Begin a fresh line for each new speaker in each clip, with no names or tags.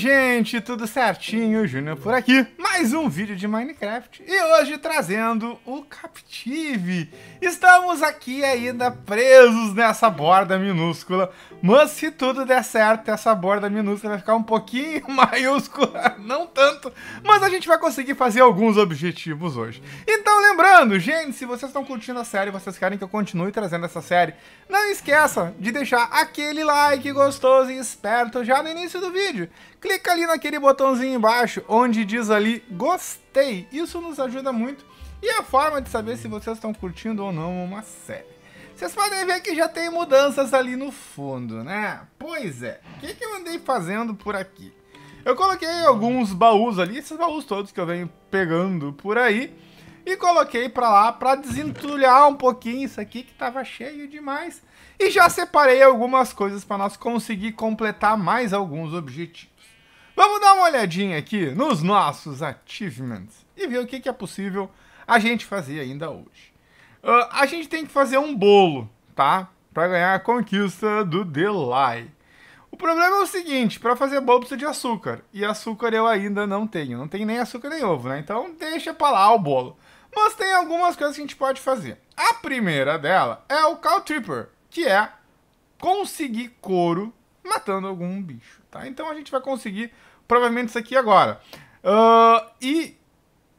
gente, tudo certinho? Júnior por aqui. Mais um vídeo de Minecraft e hoje trazendo o Captive. Estamos aqui ainda presos nessa borda minúscula, mas se tudo der certo, essa borda minúscula vai ficar um pouquinho maiúscula, não tanto, mas a gente vai conseguir fazer alguns objetivos hoje. Então lembrando, gente, se vocês estão curtindo a série, vocês querem que eu continue trazendo essa série, não esqueça de deixar aquele like gostoso e esperto já no início do vídeo clica ali naquele botãozinho embaixo onde diz ali gostei. Isso nos ajuda muito e é a forma de saber se vocês estão curtindo ou não uma série. Vocês podem ver que já tem mudanças ali no fundo, né? Pois é, o que, que eu andei fazendo por aqui? Eu coloquei alguns baús ali, esses baús todos que eu venho pegando por aí, e coloquei para lá para desentulhar um pouquinho isso aqui que estava cheio demais. E já separei algumas coisas para nós conseguir completar mais alguns objetivos. Vamos dar uma olhadinha aqui nos nossos achievements e ver o que, é possível a gente fazer ainda hoje. Uh, a gente tem que fazer um bolo, tá? Para ganhar a conquista do Delay. O problema é o seguinte, para fazer bolo precisa de açúcar. E açúcar eu ainda não tenho. Não tem nem açúcar nem ovo, né? Então deixa para lá o bolo. Mas tem algumas coisas que a gente pode fazer. A primeira dela é o Caltripper, que é conseguir couro matando algum bicho, tá? Então a gente vai conseguir provavelmente isso aqui agora. Uh, e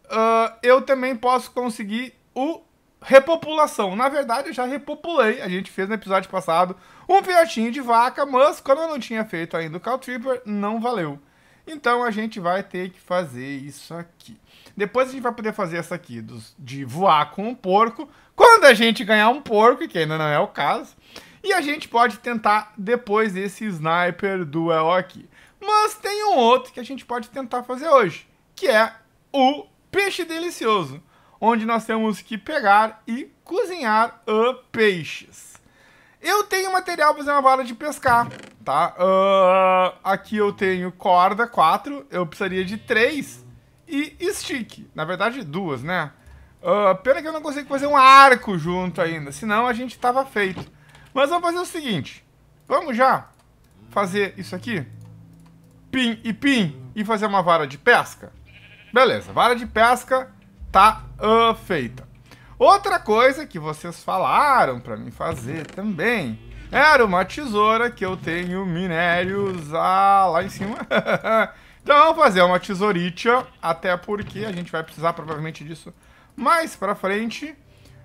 uh, eu também posso conseguir o repopulação. Na verdade, eu já repopulei. A gente fez no episódio passado um piatinho de vaca, mas como eu não tinha feito ainda o Caltripper, não valeu. Então a gente vai ter que fazer isso aqui. Depois a gente vai poder fazer essa aqui dos, de voar com um porco, quando a gente ganhar um porco, que ainda não é o caso. E a gente pode tentar depois esse sniper duel aqui. Mas tem um outro que a gente pode tentar fazer hoje, que é o peixe delicioso, onde nós temos que pegar e cozinhar uh, peixes. Eu tenho material para fazer uma vara de pescar, tá? Uh, aqui eu tenho corda, 4, eu precisaria de 3 e stick. Na verdade, duas, né? Uh, pena que eu não consigo fazer um arco junto ainda, senão a gente tava feito. Mas vamos fazer o seguinte, vamos já fazer isso aqui? pim e pim e fazer uma vara de pesca? Beleza, vara de pesca tá uh, feita. Outra coisa que vocês falaram para mim fazer também era uma tesoura que eu tenho minérios ah, lá em cima. então vamos fazer uma tesouritia, até porque a gente vai precisar provavelmente disso mais pra frente.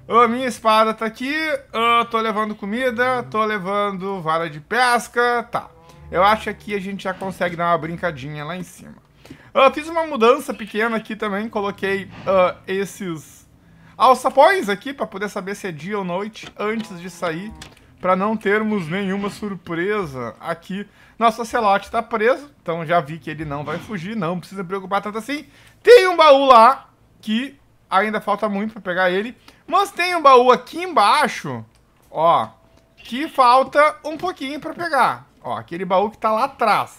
A ah, minha espada tá aqui, eu ah, tô levando comida, tô levando vara de pesca, tá. Eu acho que a gente já consegue dar uma brincadinha lá em cima. Uh, fiz uma mudança pequena aqui também, coloquei uh, esses alçapões aqui para poder saber se é dia ou noite antes de sair, para não termos nenhuma surpresa aqui. Nosso celote está preso, então já vi que ele não vai fugir, não precisa preocupar tanto assim. Tem um baú lá que ainda falta muito para pegar ele, mas tem um baú aqui embaixo, ó, que falta um pouquinho para pegar. Ó, aquele baú que tá lá atrás.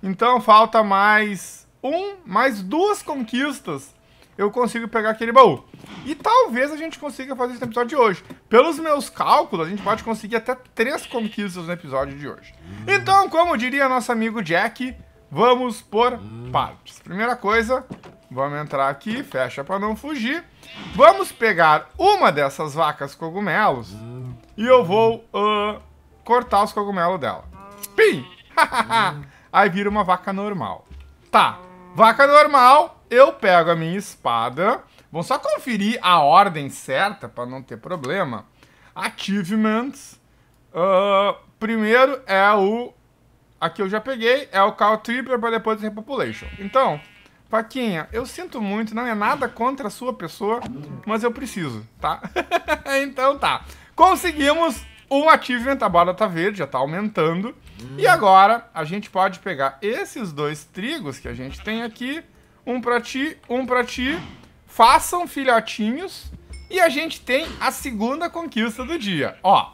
Então falta mais um, mais duas conquistas. Eu consigo pegar aquele baú. E talvez a gente consiga fazer isso no episódio de hoje. Pelos meus cálculos, a gente pode conseguir até três conquistas no episódio de hoje. Então, como diria nosso amigo Jack, vamos por partes. Primeira coisa, vamos entrar aqui, fecha para não fugir. Vamos pegar uma dessas vacas cogumelos e eu vou uh, cortar os cogumelos dela. Pim! Aí vira uma vaca normal. Tá, vaca normal, eu pego a minha espada. Vamos só conferir a ordem certa para não ter problema. Achievements. Uh, primeiro é o... Aqui eu já peguei, é o Call Tripper para depois Repopulation. Então, Paquinha, eu sinto muito, não é nada contra a sua pessoa, mas eu preciso, tá? então tá. Conseguimos o achievement, a bola tá verde, já tá aumentando. Hum. E agora a gente pode pegar esses dois trigos que a gente tem aqui, um pra ti, um pra ti, façam filhotinhos e a gente tem a segunda conquista do dia. Ó,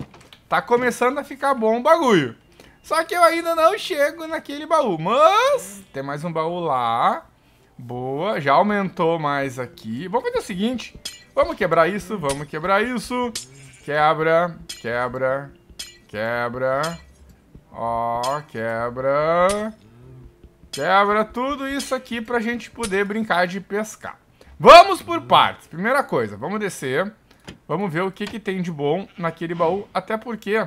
tá começando a ficar bom o bagulho. Só que eu ainda não chego naquele baú, mas tem mais um baú lá. Boa, já aumentou mais aqui. Vamos fazer o seguinte, vamos quebrar isso, vamos quebrar isso. Quebra, quebra, quebra. Ó, quebra. Quebra tudo isso aqui pra gente poder brincar de pescar. Vamos por partes. Primeira coisa, vamos descer. Vamos ver o que, que tem de bom naquele baú. Até porque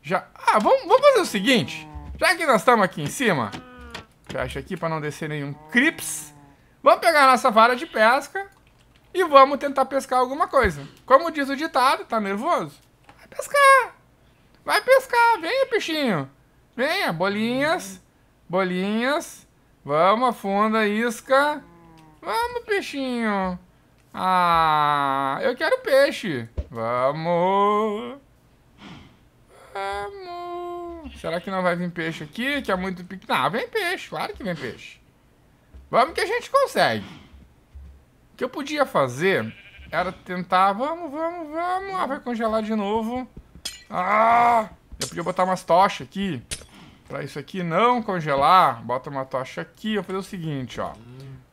já... Ah, vamos, vamos fazer o seguinte. Já que nós estamos aqui em cima, fecha aqui pra não descer nenhum crips. Vamos pegar a nossa vara de pesca e vamos tentar pescar alguma coisa. Como diz o ditado, tá nervoso? Vai pescar! Vai pescar! Venha, peixinho! Venha, bolinhas, bolinhas. Vamos, afunda a isca. Vamos, peixinho. Ah, eu quero peixe. Vamos. Vamos. Será que não vai vir peixe aqui? Que é muito pequeno. Não, vem peixe. Claro que vem peixe. Vamos que a gente consegue que eu podia fazer era tentar, vamos, vamos, vamos, ah, vai congelar de novo. Ah! Eu podia botar umas tochas aqui. Pra isso aqui não congelar, bota uma tocha aqui. Eu vou fazer o seguinte, ó.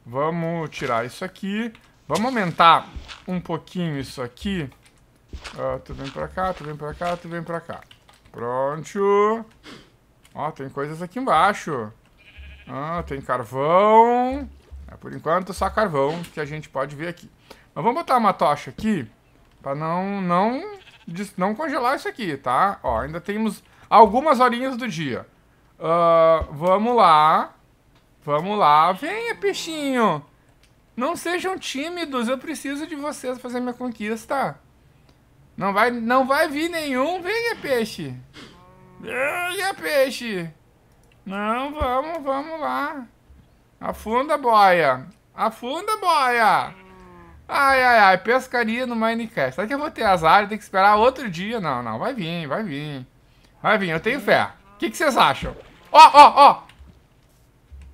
Vamos tirar isso aqui. Vamos aumentar um pouquinho isso aqui. Ah, tu vem pra cá, tu vem pra cá, tu vem pra cá. Pronto. Ó, tem coisas aqui embaixo. Ah, tem carvão. Por enquanto, só carvão que a gente pode ver aqui. Mas vamos botar uma tocha aqui para não, não, não congelar isso aqui, tá? Ó, ainda temos algumas horinhas do dia. Uh, vamos lá. Vamos lá. Venha, peixinho. Não sejam tímidos. Eu preciso de vocês fazer minha conquista. Não vai, não vai vir nenhum. Venha, peixe. Venha, peixe. Não, vamos, vamos lá. Afunda, boia. Afunda, boia. Ai, ai, ai. Pescaria no Minecraft. Será que eu vou ter azar? Tem que esperar outro dia. Não, não. Vai vir, vai vir. Vai vir. Eu tenho fé. O que, que vocês acham? Ó, ó, ó.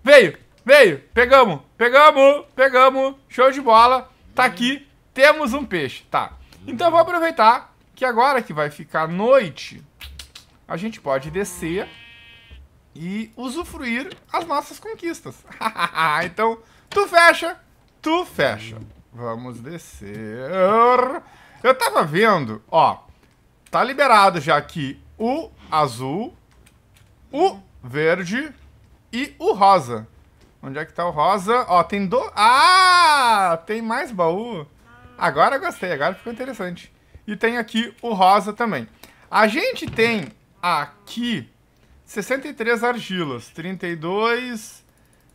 Veio, veio. Pegamos, pegamos, pegamos. Show de bola. Tá aqui. Temos um peixe. Tá. Então eu vou aproveitar que agora que vai ficar noite, a gente pode descer e usufruir as nossas conquistas. então, tu fecha, tu fecha. Vamos descer. Eu tava vendo, ó, tá liberado já aqui o azul, o verde e o rosa. Onde é que tá o rosa? Ó, tem do... Ah! Tem mais baú. Agora gostei, agora ficou interessante. E tem aqui o rosa também. A gente tem aqui 63 argilas. 32.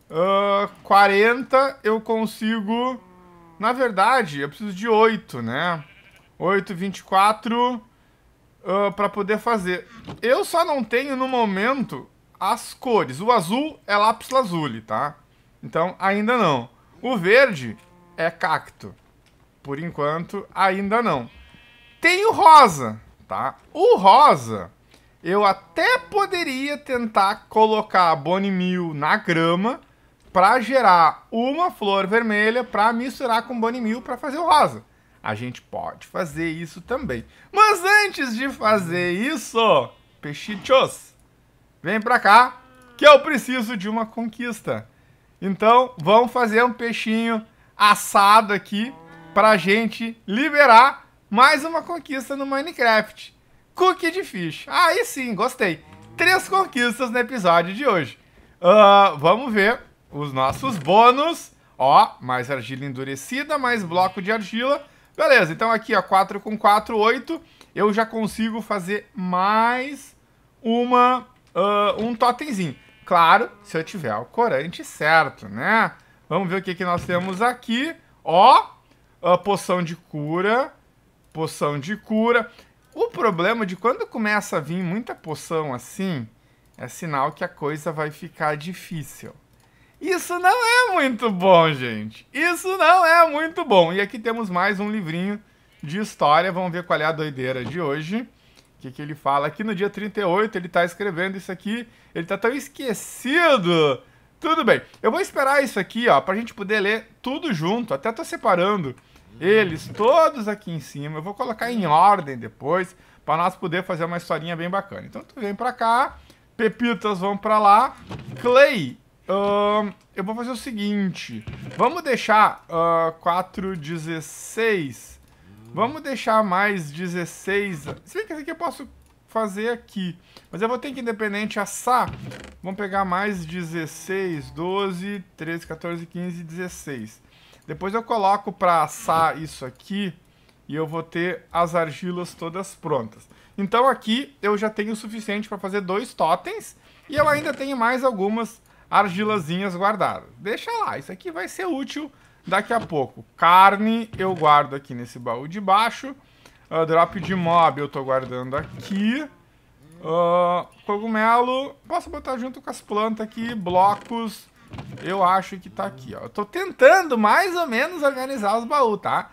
Uh, 40 eu consigo. Na verdade, eu preciso de 8, né? 8, 24 uh, para poder fazer. Eu só não tenho no momento as cores. O azul é lápis lazuli, tá? Então ainda não. O verde é cacto. Por enquanto, ainda não. Tem o rosa, tá? O rosa eu até poderia tentar colocar a Bonnie Mill na grama para gerar uma flor vermelha para misturar com Bonnie Mill para fazer o rosa. A gente pode fazer isso também. Mas antes de fazer isso, Pechichos, vem para cá que eu preciso de uma conquista. Então, vamos fazer um peixinho assado aqui pra gente liberar mais uma conquista no Minecraft. Cookie de Fish. Aí sim, gostei. Três conquistas no episódio de hoje. Uh, vamos ver os nossos bônus. Ó, mais argila endurecida, mais bloco de argila. Beleza, então aqui, ó, 4 com 4, 8. Eu já consigo fazer mais uma, uh, um totemzinho. Claro, se eu tiver o corante certo, né? Vamos ver o que, que nós temos aqui. Ó, a ah, poção de cura. Poção de cura. O problema de quando começa a vir muita poção assim, é sinal que a coisa vai ficar difícil. Isso não é muito bom, gente. Isso não é muito bom. E aqui temos mais um livrinho de história. Vamos ver qual é a doideira de hoje. O que, que ele fala? Aqui no dia 38 ele está escrevendo isso aqui. Ele está tão esquecido. Tudo bem. Eu vou esperar isso aqui, ó, a gente poder ler tudo junto. Até tô separando eles todos aqui em cima. Eu vou colocar em ordem depois para nós poder fazer uma historinha bem bacana. Então tu vem para cá, Pepitas vão para lá. Clay, uh, eu vou fazer o seguinte. Vamos deixar uh, 4, 16. Vamos deixar mais 16. Se bem que esse aqui eu posso fazer aqui. Mas eu vou ter que independente assar. Vamos pegar mais 16, 12, 13, 14, 15, 16. Depois eu coloco para assar isso aqui e eu vou ter as argilas todas prontas. Então aqui eu já tenho o suficiente para fazer dois totens e eu ainda tenho mais algumas argilazinhas guardadas. Deixa lá, isso aqui vai ser útil daqui a pouco. Carne eu guardo aqui nesse baú de baixo. Uh, drop de mob eu estou guardando aqui. Uh, cogumelo, posso botar junto com as plantas aqui, blocos eu acho que tá aqui, ó. Eu tô tentando mais ou menos organizar os baús, tá?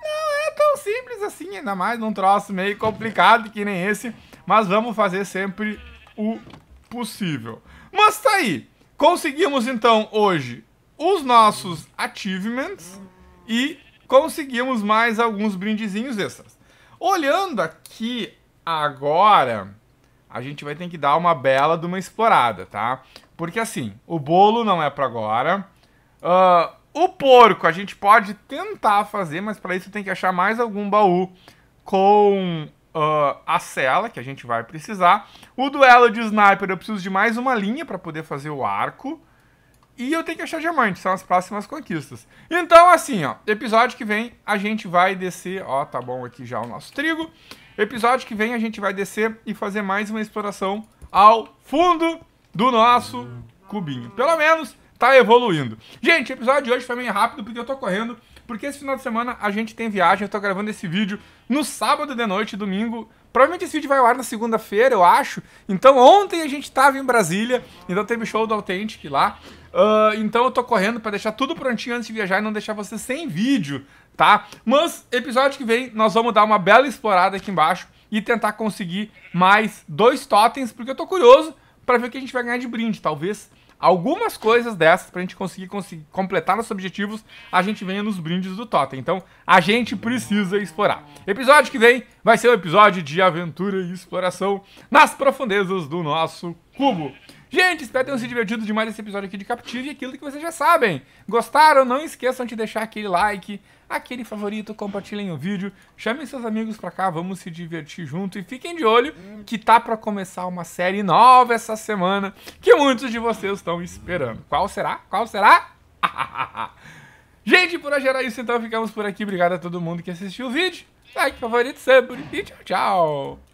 Não é tão simples assim, ainda mais num troço meio complicado que nem esse. Mas vamos fazer sempre o possível. Mas tá aí. Conseguimos então hoje os nossos achievements e conseguimos mais alguns brindezinhos extras. Olhando aqui agora, a gente vai ter que dar uma bela de uma explorada, tá? Porque assim, o bolo não é para agora. Uh, o porco a gente pode tentar fazer, mas para isso tem que achar mais algum baú com uh, a cela que a gente vai precisar. O duelo de sniper eu preciso de mais uma linha para poder fazer o arco. E eu tenho que achar diamante, são as próximas conquistas. Então, assim, ó, episódio que vem a gente vai descer. Ó, tá bom aqui já o nosso trigo. Episódio que vem a gente vai descer e fazer mais uma exploração ao fundo do nosso cubinho. Pelo menos tá evoluindo. Gente, o episódio de hoje foi meio rápido porque eu tô correndo. Porque esse final de semana a gente tem viagem. Eu tô gravando esse vídeo no sábado de noite, domingo. Provavelmente esse vídeo vai ao ar na segunda-feira, eu acho. Então ontem a gente tava em Brasília, então teve show do Authentic lá. Uh, então eu tô correndo para deixar tudo prontinho antes de viajar e não deixar você sem vídeo, tá? Mas episódio que vem nós vamos dar uma bela explorada aqui embaixo e tentar conseguir mais dois totens, porque eu tô curioso para ver o que a gente vai ganhar de brinde. Talvez algumas coisas dessas para a gente conseguir, conseguir, completar nossos objetivos, a gente venha nos brindes do Totem. Então, a gente precisa explorar. Episódio que vem vai ser um episódio de aventura e exploração nas profundezas do nosso cubo. Gente, espero ter se divertido demais esse episódio aqui de Captive e aquilo que vocês já sabem. Gostaram? Não esqueçam de deixar aquele like, aquele favorito, compartilhem o vídeo, chamem seus amigos pra cá, vamos se divertir junto e fiquem de olho que tá pra começar uma série nova essa semana que muitos de vocês estão esperando. Qual será? Qual será? Gente, por hoje era isso, então ficamos por aqui. Obrigado a todo mundo que assistiu o vídeo. Like, favorito sempre e tchau, tchau.